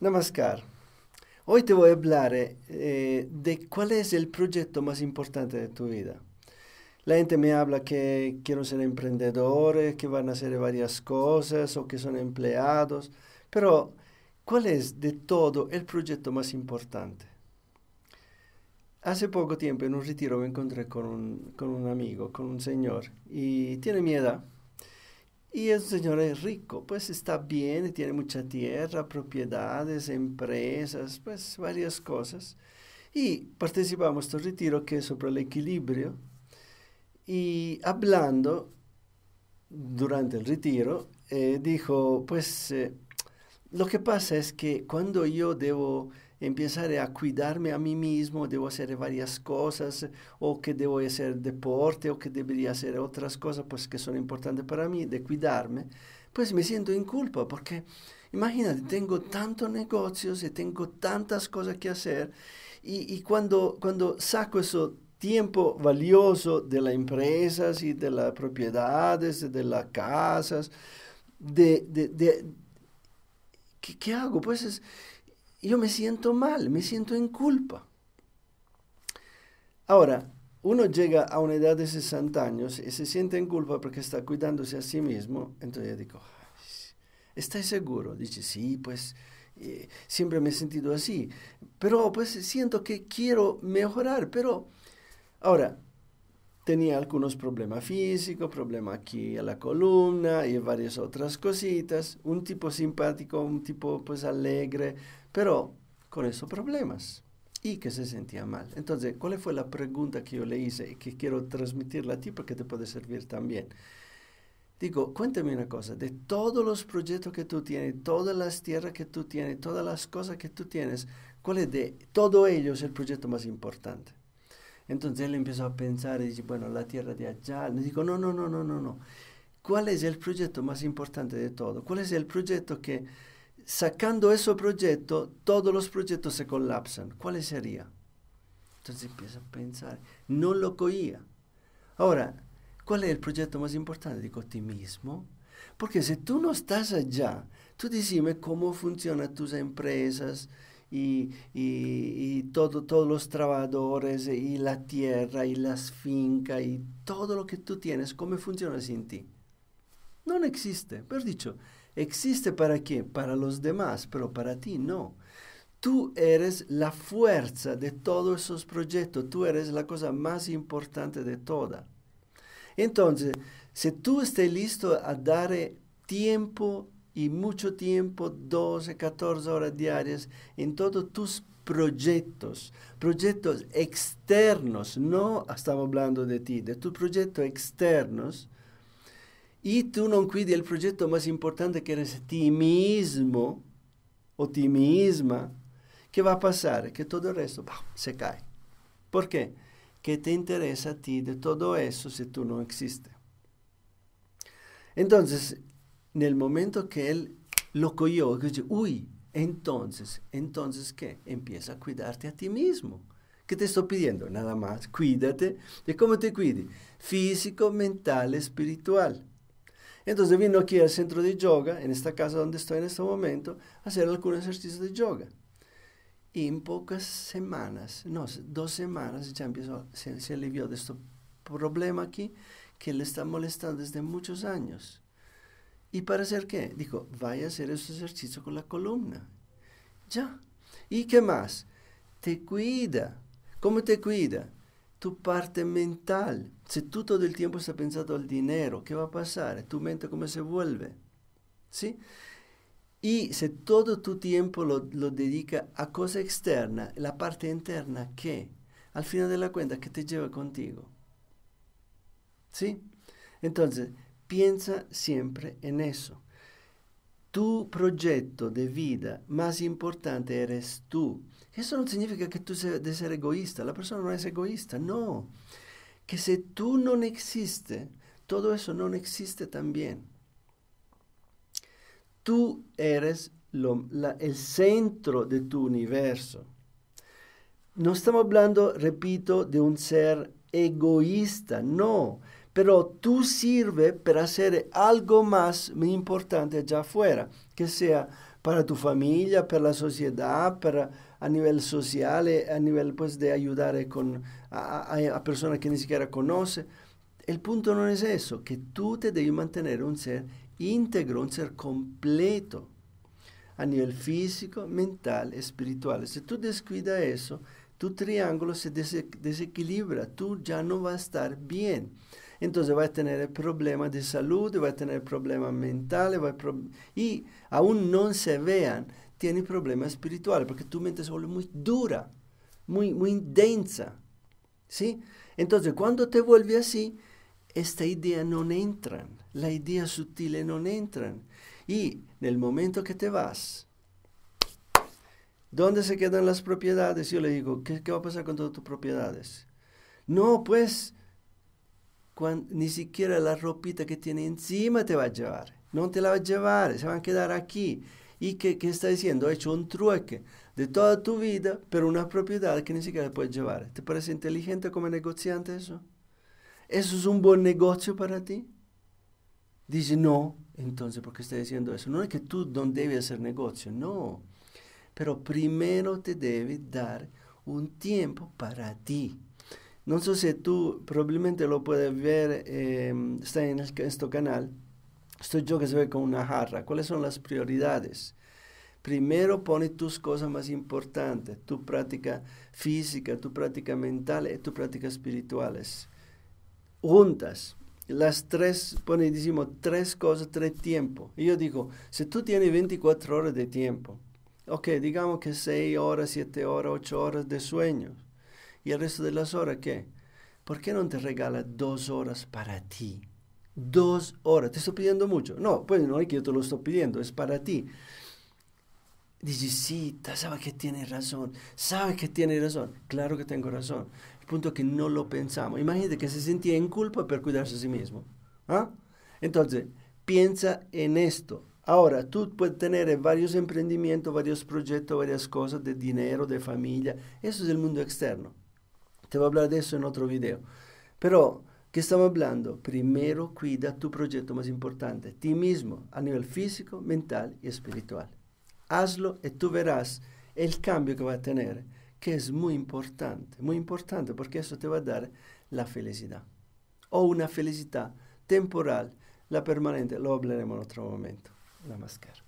Namaskar. Hoy te voy a hablar eh, eh, de cuál es el proyecto más importante de tu vida. La gente me habla que quieren ser emprendedores, que van a hacer varias cosas o que son empleados. Pero, ¿cuál es de todo el proyecto más importante? Hace poco tiempo en un retiro me encontré con un, amigo, con un señor, y tiene mi edad. Y el señor es rico, pues está bien, tiene mucha tierra, propiedades, empresas, pues varias cosas. Y participamos en este retiro que es sobre el equilibrio. Y hablando durante el retiro, eh, dijo, pues eh, lo que pasa es que cuando yo debo empezar a cuidarme a mí mismo, debo hacer varias cosas, o que debo hacer deporte, o que debería hacer otras cosas pues, que son importantes para mí, de cuidarme, pues me siento en culpa, porque imagínate, tengo tantos negocios y tengo tantas cosas que hacer, y, cuando, cuando saco eso tiempo valioso de las empresas y de las propiedades, de las casas, de ¿qué, qué hago? Pues es, yo me siento mal, me siento en culpa. Ahora, uno llega a una edad de 60 años y se siente en culpa porque está cuidándose a sí mismo. Entonces yo digo, ¿estás seguro? Dice, sí, pues eh, siempre me he sentido así. Pero pues siento que quiero mejorar. Pero ahora, tenía algunos problemas físicos, problemas aquí a la columna y varias otras cositas. Un tipo simpático, un tipo pues alegre, pero con esos problemas y que se sentía mal. Entonces, ¿cuál fue la pregunta que yo le hice y que quiero transmitirla a ti porque te puede servir también? Digo, cuéntame una cosa, de todos los proyectos que tú tienes, todas las tierras que tú tienes, todas las cosas que tú tienes, ¿cuál es de todos ellos el proyecto más importante? Entonces él empezó a pensar y dice, bueno, la tierra de allá. Le digo, no, no, no, no, no, no. ¿Cuál es el proyecto más importante de todo? ¿Cuál es el proyecto que, sacando ese proyecto, todos los proyectos se colapsan? ¿Cuál sería? Entonces empieza a pensar, no lo cogía. Ahora, ¿cuál es el proyecto más importante? Digo, ti mismo. Porque si tú no estás allá, tú decime cómo funcionan tus empresas y, y, todos los trabajadores y la tierra y las fincas y todo lo que tú tienes, ¿cómo funciona sin ti? No existe, pero dicho, existe para qué? Para los demás, pero para ti no. Tú eres la fuerza de todos esos proyectos, tú eres la cosa más importante de toda. Entonces, si tú estás listo a dar eh, tiempo y mucho tiempo, 12, 14 horas diarias en todos tus proyectos, proyectos externos, no estamos hablando de ti, de tus proyectos externos, y tú no cuides el proyecto más importante que eres ti mismo o ti misma, ¿qué va a pasar? Que todo el resto se cae. ¿Por qué? ¿Qué te interesa a ti de todo eso si tú no existes? Entonces, en el momento que él lo cogió, que dice, uy, entonces, entonces, ¿qué? Empieza a cuidarte a ti mismo. ¿Qué te estoy pidiendo? Nada más, cuídate. ¿Y cómo te cuide? Físico, mental, espiritual. Entonces vino aquí al centro de yoga, en esta casa donde estoy en este momento, a hacer algunos ejercicios de yoga. Y en pocas semanas, no, dos semanas ya empezó, se, se alivió de este problema aquí que le está molestando desde muchos años. ¿Y para hacer qué? Dijo, vaya a hacer ese ejercicio con la columna. Ya. ¿Y qué más? Te cuida. ¿Cómo te cuida? Tu parte mental. Si tú todo el tiempo estás pensado al dinero, ¿qué va a pasar? ¿Tu mente cómo se vuelve? ¿Sí? Y si todo tu tiempo lo, lo dedica a cosa externa, la parte interna, ¿qué? Al final de la cuenta, ¿qué te lleva contigo? ¿Sí? Entonces, Piensa siempre en eso. Tu proyecto de vida más importante eres tú. Eso no significa que tú debes ser egoísta. La persona no es egoísta, no. Que si tú no existes, todo eso no existe también. Tú eres el centro de tu universo. No estamos hablando, repito, de un ser egoísta, no. Pero tú sirve para hacer algo más importante allá afuera, que sea para tu familia, para la sociedad, para a nivel social, eh, a nivel pues de ayudar eh, con, a, personas que ni siquiera conoce. El punto no es eso, que tú te debes mantener un ser íntegro, un ser completo a nivel físico, mental, espiritual. Si tú descuidas eso, tu triángulo se desequilibra, tú ya no vas a estar bien entonces va a tener problemas de salud, va a tener problemas mentales, y aún no se vean, tiene problemas espirituales, porque tu mente se vuelve muy dura, muy, muy densa. ¿sí? Entonces, cuando te vuelve así, esta idea no entra, la idea sutiles no entran. Y en el momento que te vas, ¿dónde se quedan las propiedades? Yo le digo, ¿qué, qué va a pasar con todas tus propiedades? No, pues ni siquiera la ropita que tiene encima te va a llevar. No te la va a llevar, se va a quedar aquí. ¿Y qué, qué está diciendo? Ha hecho un trueque de toda tu vida, pero una propiedad que ni siquiera puedes llevar. ¿Te parece inteligente como negociante eso? ¿Eso es un buen negocio para ti? Dice, no, entonces, ¿por qué está diciendo eso? No es que tú no debes hacer negocio, no. Pero primero te debe dar un tiempo para ti. No sé si tú probablemente lo puedes ver, em, está en este canal. Estoy yo que se ve con una jarra. ¿Cuáles son las prioridades? Primero pone tus cosas más importantes, tu práctica física, tu práctica mental y tu práctica espirituales. Juntas, las tres, pone, decimos, tres cosas, tres tiempos. Y yo digo, si tú tienes 24 horas de tiempo, ok, digamos que 6 horas, 7 horas, 8 horas de sueño ¿Y el resto de las horas qué? ¿Por qué no te regala dos horas para ti? Dos horas. ¿Te estoy pidiendo mucho? No, pues no es que yo te lo estoy pidiendo, es para ti. Dice, sí, sabe que tiene razón, sabe que tiene razón. Claro que tengo razón. El punto es que no lo pensamos. Imagínate que se sentía en culpa por cuidarse a sí mismo. ¿Ah? Entonces, piensa en esto. Ahora, tú puedes tener varios emprendimientos, varios proyectos, varias cosas de dinero, de familia. Eso es el mundo externo. Te voy a hablar de eso en otro video. Però, che stiamo parlando? Primero qui, cuida tu progetto più importante, ti mismo, a livello fisico, mental e espiritual. Hazlo e tu verás il cambio che va a tener, che è molto importante, molto importante, perché questo ti va a dare la felicità. O una felicità temporale, la permanente, lo in un altro momento. La máscara.